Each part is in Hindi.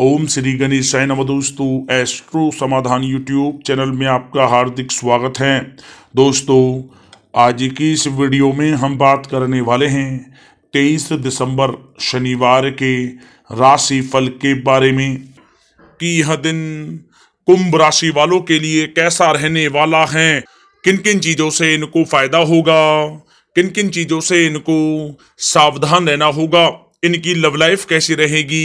ओम श्री गणेशाय नम दोस्तों एस्ट्रो समाधान यूट्यूब चैनल में आपका हार्दिक स्वागत है दोस्तों आज की इस वीडियो में हम बात करने वाले हैं तेईस दिसंबर शनिवार के राशि फल के बारे में कि यह दिन कुंभ राशि वालों के लिए कैसा रहने वाला है किन किन चीज़ों से इनको फायदा होगा किन किन चीज़ों से इनको सावधान रहना होगा इनकी लव लाइफ कैसी रहेगी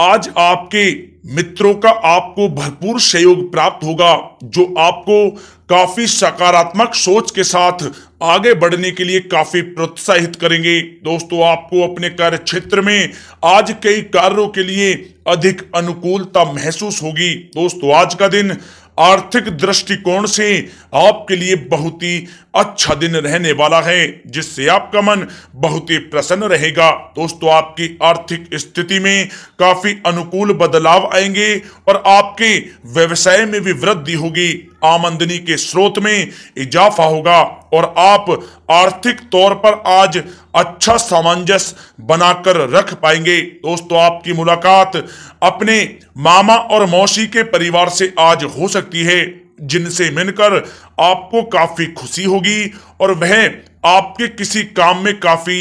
आज आपके मित्रों का आपको भरपूर सहयोग प्राप्त होगा जो आपको काफी सकारात्मक सोच के साथ आगे बढ़ने के लिए काफी प्रोत्साहित करेंगे दोस्तों आपको अपने कार्य क्षेत्र में आज कई कार्यों के लिए अधिक अनुकूलता महसूस होगी दोस्तों आज का दिन आर्थिक दृष्टिकोण से आपके लिए बहुत ही अच्छा दिन रहने वाला है जिससे आपका मन बहुत ही प्रसन्न रहेगा दोस्तों आपकी आर्थिक स्थिति में काफी अनुकूल बदलाव आएंगे और आपके व्यवसाय में भी वृद्धि होगी आमंदनी के स्रोत में इजाफा होगा और आप आर्थिक तौर पर आज अच्छा सामंजस्य बनाकर रख पाएंगे दोस्तों आपकी मुलाकात अपने मामा और मौसी के परिवार से आज हो सकती है जिनसे मिलकर आपको काफी खुशी होगी और वह आपके किसी काम में काफी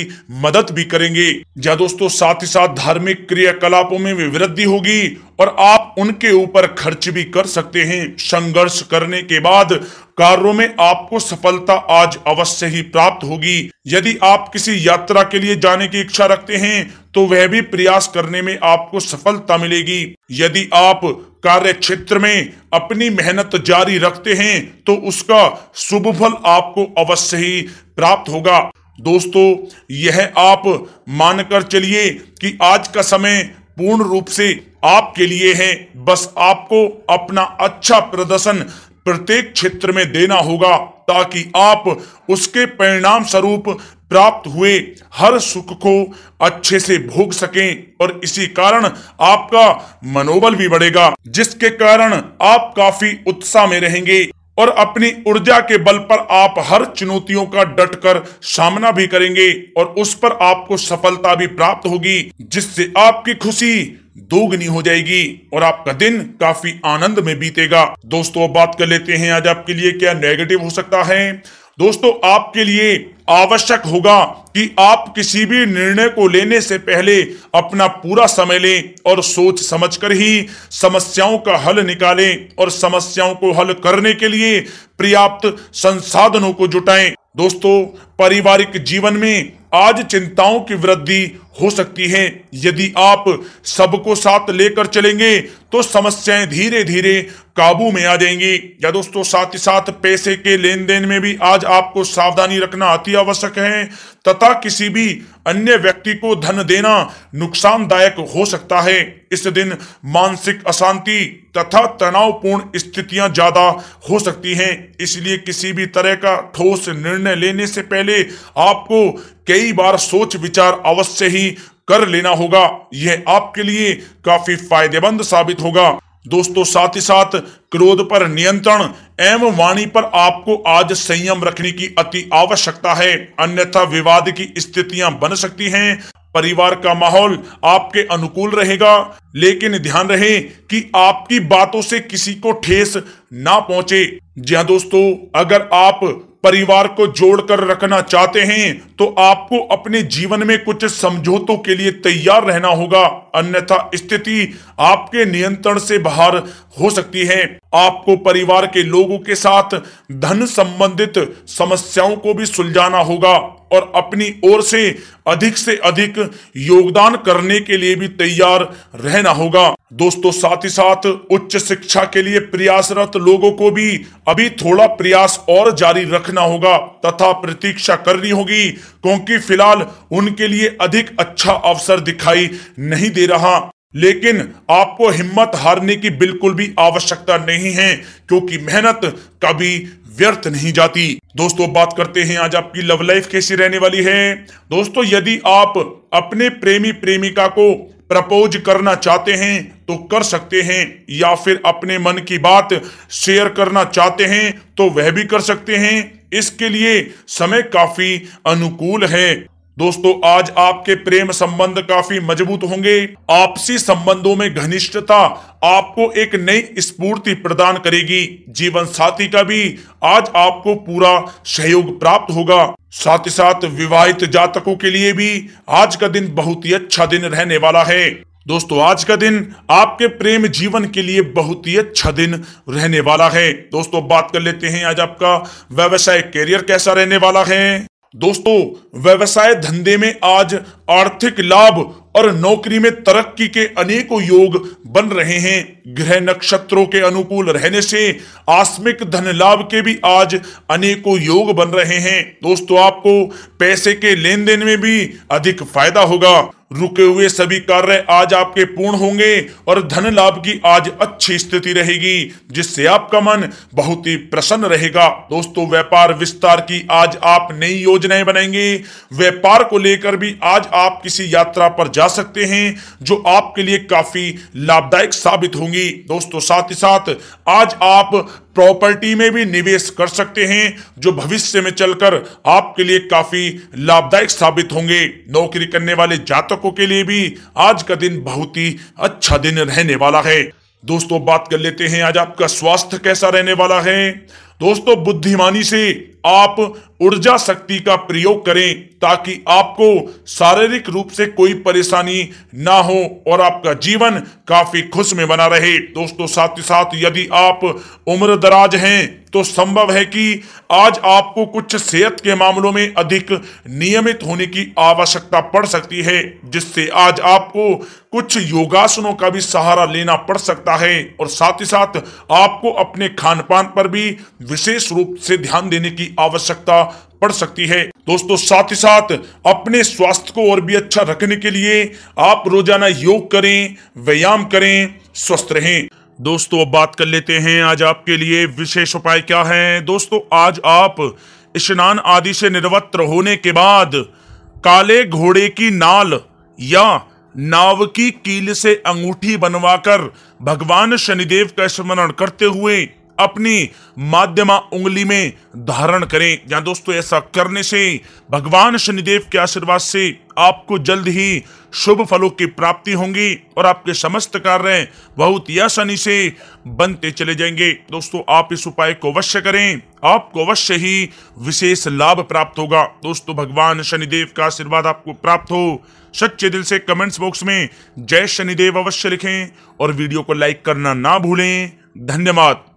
मदद भी करेंगे या दोस्तों साथ ही साथ धार्मिक क्रियाकलापों में भी वृद्धि होगी और आप उनके ऊपर खर्च भी कर सकते हैं संघर्ष करने के बाद कार्यों में आपको सफलता आज अवश्य ही प्राप्त होगी यदि आप किसी यात्रा के लिए जाने की इच्छा रखते हैं तो वह भी प्रयास करने में आपको सफलता मिलेगी यदि आप कार्य क्षेत्र में अपनी मेहनत जारी रखते हैं तो उसका शुभ फल आपको अवश्य ही प्राप्त होगा दोस्तों यह आप मानकर चलिए कि आज का समय पूर्ण रूप से आपके लिए है बस आपको अपना अच्छा प्रदर्शन प्रत्येक क्षेत्र में देना होगा ताकि आप उसके परिणाम स्वरूप प्राप्त हुए हर सुख को अच्छे से भोग सकें और इसी कारण आपका मनोबल भी बढ़ेगा जिसके कारण आप काफी उत्साह में रहेंगे और अपनी ऊर्जा के बल पर आप हर चुनौतियों का डटकर सामना भी करेंगे और उस पर आपको सफलता भी प्राप्त होगी जिससे आपकी खुशी दोगुनी हो जाएगी और आपका दिन काफी आनंद में बीतेगा दोस्तों बात कर लेते हैं आज आपके लिए क्या नेगेटिव हो सकता है दोस्तों आपके लिए आवश्यक होगा कि आप किसी भी निर्णय को लेने से पहले अपना पूरा समय लें और सोच समझकर ही समस्याओं का हल निकालें और समस्याओं को हल करने के लिए पर्याप्त संसाधनों को जुटाएं दोस्तों पारिवारिक जीवन में आज चिंताओं की वृद्धि हो सकती हैं यदि आप सबको साथ लेकर चलेंगे तो समस्याएं धीरे धीरे काबू में आ जाएंगी या दोस्तों साथ ही साथ पैसे के लेन देन में भी आज आपको सावधानी रखना अति आवश्यक है तथा किसी भी अन्य व्यक्ति को धन देना नुकसानदायक हो सकता है इस दिन मानसिक अशांति तथा तनावपूर्ण स्थितियां ज्यादा हो सकती हैं इसलिए किसी भी तरह का ठोस निर्णय लेने से पहले आपको कई बार सोच विचार अवश्य ही भी कर लेना होगा यह आपके लिए काफी फायदेमंद साबित होगा दोस्तों साथ ही साथ क्रोध पर नियंत्रण एवं वाणी पर आपको आज संयम रखने की अति आवश्यकता है अन्यथा विवाद की स्थितियां बन सकती हैं परिवार का माहौल आपके अनुकूल रहेगा लेकिन ध्यान रहे कि आपकी बातों से किसी को ठेस ना पहुंचे जी हाँ दोस्तों अगर आप परिवार को जोड़कर रखना चाहते हैं तो आपको अपने जीवन में कुछ समझौतों के लिए तैयार रहना होगा अन्यथा स्थिति आपके नियंत्रण से बाहर हो सकती है आपको परिवार के लोगों के साथ धन संबंधित समस्याओं को भी सुलझाना होगा और अपनी ओर से अधिक से अधिक योगदान करने के लिए भी तैयार रहना होगा दोस्तों साथ ही साथ उच्च शिक्षा के लिए प्रयासरत लोगों को भी अभी थोड़ा प्रयास और जारी रखना होगा तथा प्रतीक्षा करनी होगी क्योंकि फिलहाल उनके लिए अधिक अच्छा अवसर दिखाई नहीं दे रहा लेकिन आपको हिम्मत हारने की बिल्कुल भी आवश्यकता नहीं है क्योंकि मेहनत कभी व्यर्थ नहीं जाती दोस्तों बात करते हैं आज आपकी लव लाइफ कैसी रहने वाली है दोस्तों यदि आप अपने प्रेमी प्रेमिका को प्रपोज करना चाहते हैं तो कर सकते हैं या फिर अपने मन की बात शेयर करना चाहते हैं तो वह भी कर सकते हैं इसके लिए समय काफी अनुकूल है दोस्तों आज आपके प्रेम संबंध काफी मजबूत होंगे आपसी संबंधों में घनिष्ठता आपको एक नई स्फूर्ति प्रदान करेगी जीवन साथी का भी आज आपको पूरा सहयोग प्राप्त होगा साथ ही साथ विवाहित जातकों के लिए भी आज का दिन बहुत ही अच्छा दिन रहने वाला है दोस्तों आज का दिन आपके प्रेम जीवन के लिए बहुत ही अच्छा दिन रहने वाला है दोस्तों बात कर लेते हैं आज आपका व्यवसाय करियर कैसा रहने वाला है दोस्तों व्यवसाय धंधे में आज आर्थिक लाभ और नौकरी में तरक्की के अनेकों योग बन रहे हैं ग्रह नक्षत्रों के अनुकूल रहने से आस्मिक धन लाभ के भी आज अनेकों योग बन रहे हैं दोस्तों आपको पैसे के लेन देन में भी अधिक फायदा होगा रुके हुए सभी कार्य आज आपके पूर्ण होंगे और धन लाभ की आज अच्छी स्थिति रहेगी जिससे आपका मन बहुत ही प्रसन्न रहेगा दोस्तों व्यापार विस्तार की आज आप नई योजनाएं बनाएंगे व्यापार को लेकर भी आज आप किसी यात्रा पर जा सकते हैं जो आपके लिए काफ़ी लाभदायक साबित होंगी दोस्तों साथ ही साथ आज आप प्रॉपर्टी में भी निवेश कर सकते हैं जो भविष्य में चलकर आपके लिए काफी लाभदायक साबित होंगे नौकरी करने वाले जातकों के लिए भी आज का दिन बहुत ही अच्छा दिन रहने वाला है दोस्तों बात कर लेते हैं आज आपका स्वास्थ्य कैसा रहने वाला है दोस्तों बुद्धिमानी से आप ऊर्जा शक्ति का प्रयोग करें ताकि आपको शारीरिक रूप से कोई परेशानी ना हो और आपका जीवन काफी खुश में बना रहे दोस्तों साथ ही साथ यदि आप उम्र दराज हैं तो संभव है कि आज आपको कुछ सेहत के मामलों में अधिक नियमित होने की आवश्यकता पड़ सकती है जिससे आज आपको कुछ योगासनों का भी सहारा लेना पड़ सकता है और साथ ही साथ आपको अपने खान पान पर भी विशेष रूप से ध्यान देने की आवश्यकता पड़ सकती है दोस्तों साथ ही साथ अपने स्वास्थ्य को और भी अच्छा रखने के लिए आप रोजाना योग करें व्यायाम करें स्वस्थ रहें दोस्तों अब बात कर लेते हैं आज आपके लिए विशेष उपाय क्या है दोस्तों आज आप स्नान आदि से निर्वत्र होने के बाद काले घोड़े की नाल या नाव की कील से अंगूठी बनवाकर भगवान शनिदेव का स्मरण करते हुए अपनी माध्यमा उंगली में धारण करें या दोस्तों ऐसा करने से भगवान शनिदेव के आशीर्वाद से आपको जल्द ही शुभ फलों की प्राप्ति होंगी और आपके समस्त कार्य बहुत ही आसानी से बनते चले जाएंगे दोस्तों आप इस उपाय को अवश्य करें आपको अवश्य ही विशेष लाभ प्राप्त होगा दोस्तों भगवान शनिदेव का आशीर्वाद आपको प्राप्त हो सच्चे दिल से कमेंट्स बॉक्स में जय शनिदेव अवश्य लिखें और वीडियो को लाइक करना ना भूलें धन्यवाद